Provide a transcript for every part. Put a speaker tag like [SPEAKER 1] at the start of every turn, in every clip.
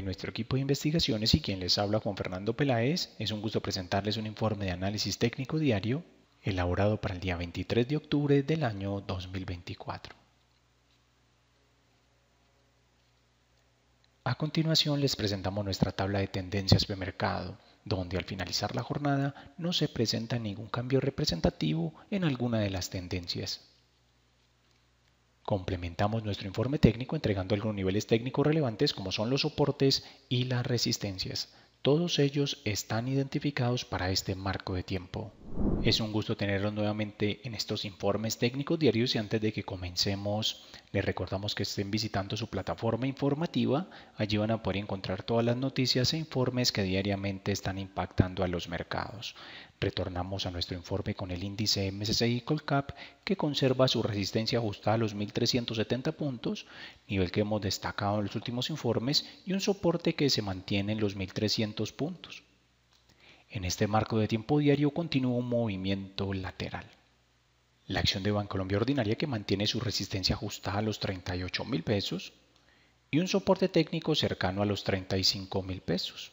[SPEAKER 1] nuestro equipo de investigaciones y quien les habla Juan Fernando Peláez, es un gusto presentarles un informe de análisis técnico diario elaborado para el día 23 de octubre del año 2024. A continuación les presentamos nuestra tabla de tendencias de mercado, donde al finalizar la jornada no se presenta ningún cambio representativo en alguna de las tendencias. Complementamos nuestro informe técnico entregando algunos niveles técnicos relevantes como son los soportes y las resistencias. Todos ellos están identificados para este marco de tiempo. Es un gusto tenerlos nuevamente en estos informes técnicos diarios y antes de que comencemos les recordamos que estén visitando su plataforma informativa. Allí van a poder encontrar todas las noticias e informes que diariamente están impactando a los mercados. Retornamos a nuestro informe con el índice MSCI Colcap que conserva su resistencia ajustada a los 1370 puntos, nivel que hemos destacado en los últimos informes, y un soporte que se mantiene en los 1300 puntos. En este marco de tiempo diario continúa un movimiento lateral. La acción de Bancolombia Ordinaria que mantiene su resistencia ajustada a los 38 mil pesos y un soporte técnico cercano a los 35 mil pesos.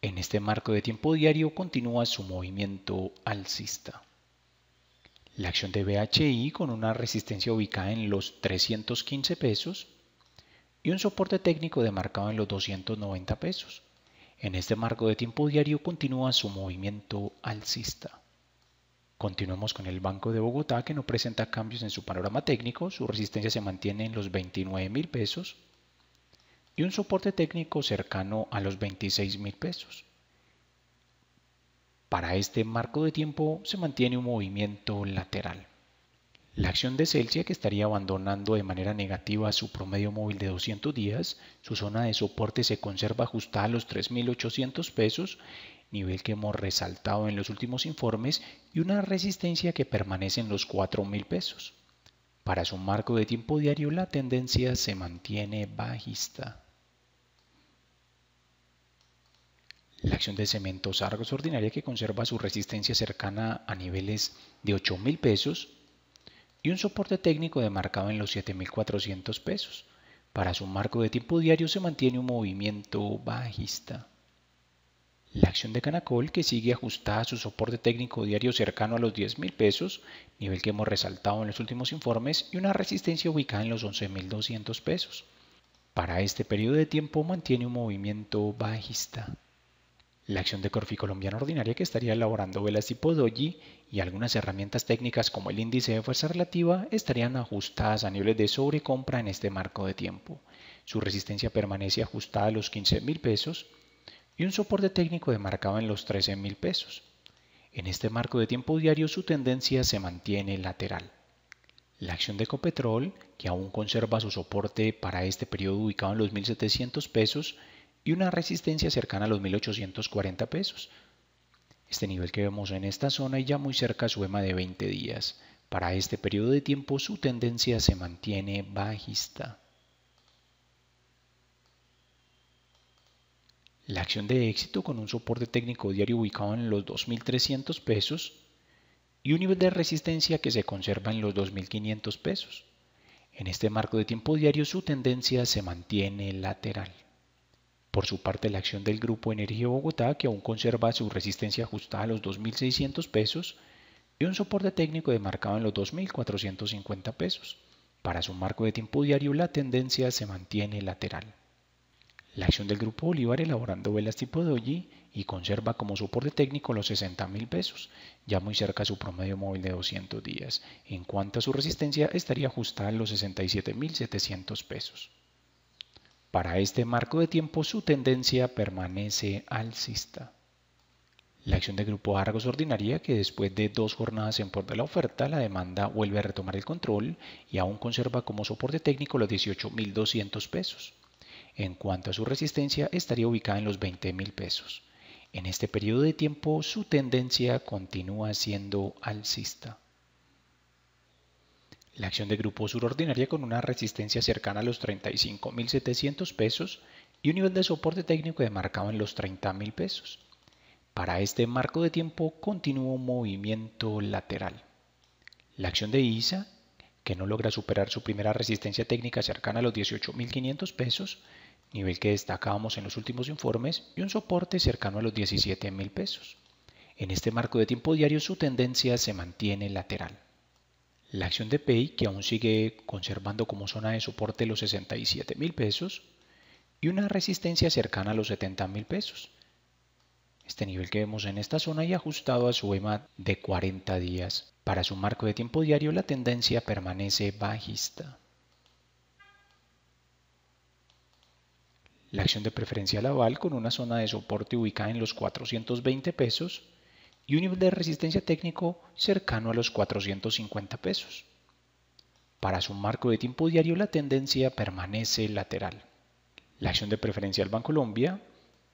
[SPEAKER 1] En este marco de tiempo diario continúa su movimiento alcista. La acción de BHI con una resistencia ubicada en los 315 pesos y un soporte técnico demarcado en los 290 pesos. En este marco de tiempo diario continúa su movimiento alcista. Continuamos con el Banco de Bogotá que no presenta cambios en su panorama técnico, su resistencia se mantiene en los 29 mil pesos y un soporte técnico cercano a los 26 mil pesos. Para este marco de tiempo se mantiene un movimiento lateral. La acción de Celsius que estaría abandonando de manera negativa su promedio móvil de 200 días, su zona de soporte se conserva ajustada a los 3.800 pesos, nivel que hemos resaltado en los últimos informes, y una resistencia que permanece en los 4.000 pesos. Para su marco de tiempo diario la tendencia se mantiene bajista. La acción de cementos Argos ordinaria que conserva su resistencia cercana a niveles de 8.000 pesos y un soporte técnico demarcado en los 7.400 pesos. Para su marco de tiempo diario se mantiene un movimiento bajista. La acción de Canacol que sigue ajustada a su soporte técnico diario cercano a los 10.000 pesos, nivel que hemos resaltado en los últimos informes, y una resistencia ubicada en los 11.200 pesos. Para este periodo de tiempo mantiene un movimiento bajista la acción de Corfi colombiana ordinaria que estaría elaborando Velas tipo Doji y algunas herramientas técnicas como el índice de fuerza relativa estarían ajustadas a niveles de sobrecompra en este marco de tiempo. Su resistencia permanece ajustada a los 15 pesos y un soporte técnico demarcado en los 13.000 pesos. En este marco de tiempo diario su tendencia se mantiene lateral. La acción de Copetrol que aún conserva su soporte para este periodo ubicado en los 1.700 pesos, y una resistencia cercana a los 1840 pesos. Este nivel que vemos en esta zona y ya muy cerca a su EMA de 20 días. Para este periodo de tiempo su tendencia se mantiene bajista. La acción de éxito con un soporte técnico diario ubicado en los 2.300 pesos y un nivel de resistencia que se conserva en los 2.500 pesos. En este marco de tiempo diario su tendencia se mantiene lateral. Por su parte, la acción del Grupo Energía Bogotá, que aún conserva su resistencia ajustada a los 2.600 pesos y un soporte técnico demarcado en los 2.450 pesos. Para su marco de tiempo diario, la tendencia se mantiene lateral. La acción del Grupo Bolívar elaborando velas tipo doji y conserva como soporte técnico los 60.000 pesos, ya muy cerca a su promedio móvil de 200 días. En cuanto a su resistencia, estaría ajustada a los 67.700 pesos. Para este marco de tiempo su tendencia permanece alcista. La acción de grupo Argos ordinaria que después de dos jornadas en por de la oferta, la demanda vuelve a retomar el control y aún conserva como soporte técnico los 18.200 pesos. En cuanto a su resistencia, estaría ubicada en los 20.000 pesos. En este periodo de tiempo, su tendencia continúa siendo alcista. La acción de grupo sur ordinaria con una resistencia cercana a los 35.700 pesos y un nivel de soporte técnico demarcado en los 30.000 pesos. Para este marco de tiempo un movimiento lateral. La acción de ISA, que no logra superar su primera resistencia técnica cercana a los 18.500 pesos, nivel que destacábamos en los últimos informes, y un soporte cercano a los 17.000 pesos. En este marco de tiempo diario su tendencia se mantiene lateral. La acción de PEI, que aún sigue conservando como zona de soporte los 67 mil pesos y una resistencia cercana a los 70 mil pesos. Este nivel que vemos en esta zona y ajustado a su EMA de 40 días. Para su marco de tiempo diario la tendencia permanece bajista. La acción de preferencia aval con una zona de soporte ubicada en los 420 pesos y un nivel de resistencia técnico cercano a los 450 pesos. Para su marco de tiempo diario la tendencia permanece lateral. La acción de preferencia del Bancolombia,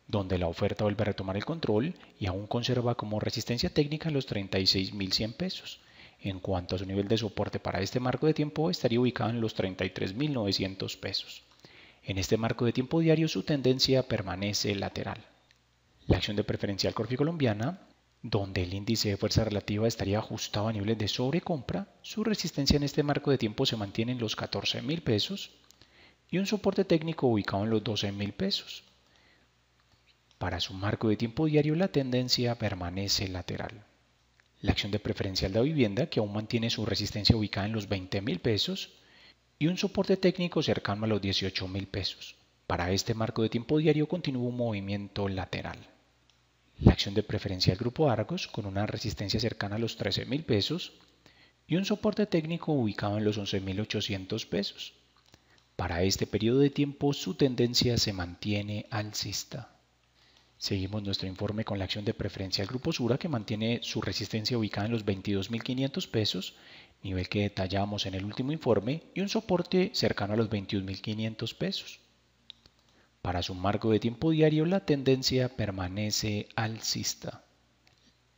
[SPEAKER 1] donde la oferta vuelve a retomar el control y aún conserva como resistencia técnica los 36.100 pesos. En cuanto a su nivel de soporte para este marco de tiempo estaría ubicado en los 33.900 pesos. En este marco de tiempo diario su tendencia permanece lateral. La acción de Preferencial Corfi colombiana, donde el índice de fuerza relativa estaría ajustado a niveles de sobrecompra, su resistencia en este marco de tiempo se mantiene en los $14,000 pesos y un soporte técnico ubicado en los $12,000. pesos. Para su marco de tiempo diario la tendencia permanece lateral. La acción de preferencial de vivienda, que aún mantiene su resistencia ubicada en los 20 mil pesos, y un soporte técnico cercano a los $18,000. pesos. Para este marco de tiempo diario continúa un movimiento lateral la acción de preferencia del grupo Argos con una resistencia cercana a los 13.000 pesos y un soporte técnico ubicado en los 11.800 pesos. Para este periodo de tiempo su tendencia se mantiene alcista. Seguimos nuestro informe con la acción de preferencia del grupo Sura que mantiene su resistencia ubicada en los 22.500 pesos, nivel que detallamos en el último informe, y un soporte cercano a los 21.500 pesos. Para su marco de tiempo diario, la tendencia permanece alcista.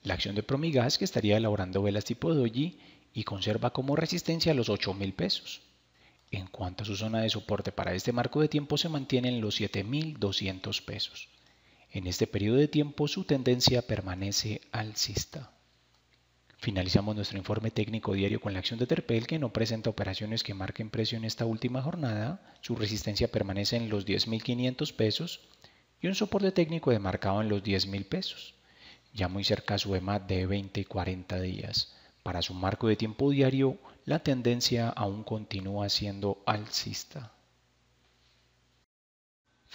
[SPEAKER 1] La acción de Promigas, que estaría elaborando velas tipo doji y conserva como resistencia los 8 mil pesos. En cuanto a su zona de soporte para este marco de tiempo se mantienen los 7.200 pesos. En este periodo de tiempo su tendencia permanece alcista. Finalizamos nuestro informe técnico diario con la acción de Terpel que no presenta operaciones que marquen precio en esta última jornada, su resistencia permanece en los 10.500 pesos y un soporte técnico demarcado en los 10.000 pesos, ya muy cerca a su EMA de 20 y 40 días. Para su marco de tiempo diario, la tendencia aún continúa siendo alcista.